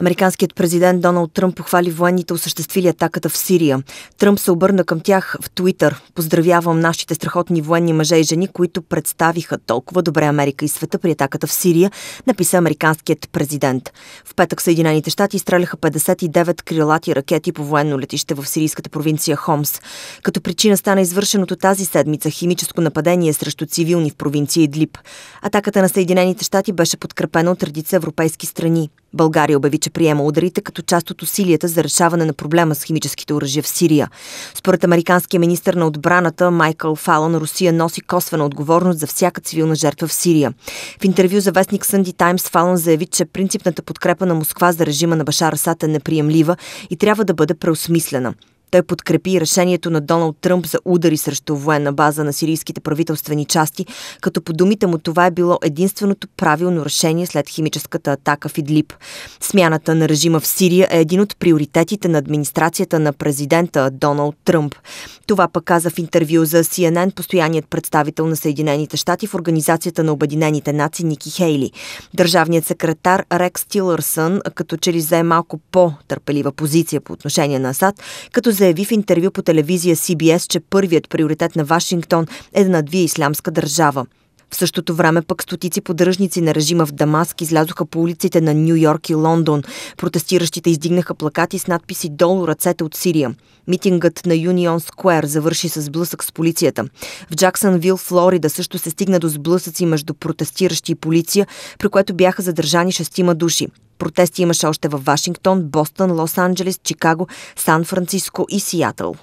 Американският президент Доналд Тръмп похвали военните, осъществили атаката в Сирия. Тръмп се обърна към тях в Твитър. Поздравявам нашите страхотни военни мъже и жени, които представиха толкова добре Америка и света при атаката в Сирия, написа американският президент. В петък Съединените щати изстреляха 59 крилати ракети по военно летище в сирийската провинция Хомс. Като причина стана извършеното тази седмица химическо нападение срещу цивилни в провинция Идлип, Атаката на Съединените щати беше подкрепена от редица европейски страни. България обяви, че приема ударите като част от усилията за решаване на проблема с химическите оръжия в Сирия. Според американския министр на отбраната Майкъл Фалън, Русия носи косвена отговорност за всяка цивилна жертва в Сирия. В интервю за вестник Sunday Times Фалън заяви, че принципната подкрепа на Москва за режима на Башар Асад е неприемлива и трябва да бъде преосмислена. Той подкрепи решението на Доналд Тръмп за удари срещу военна база на сирийските правителствени части, като по думите му това е било единственото правилно решение след химическата атака в Идлип. Смяната на режима в Сирия е един от приоритетите на администрацията на президента Доналд Тръмп. Това пък каза в интервю за CNN постоянният представител на Съединените щати в Организацията на Обединените нации Ники Хейли. Държавният секретар Рекс Тилърсън като че ли зае малко по-търпелива позиция по отношение на Асад, като за заяви в интервю по телевизия CBS, че първият приоритет на Вашингтон е да надвие ислямска държава. В същото време пък стотици поддръжници на режима в Дамаск излязоха по улиците на Нью Йорк и Лондон. Протестиращите издигнаха плакати с надписи «Долу ръцете от Сирия». Митингът на Юнион Сквер завърши с блъсък с полицията. В Джаксънвил, Флорида също се стигна до сблъсъци между протестиращи и полиция, при което бяха задържани шестима души. Протести имаше още в Вашингтон, Бостън, Лос-Анджелес, Чикаго, Сан-Франциско и Сиатъл.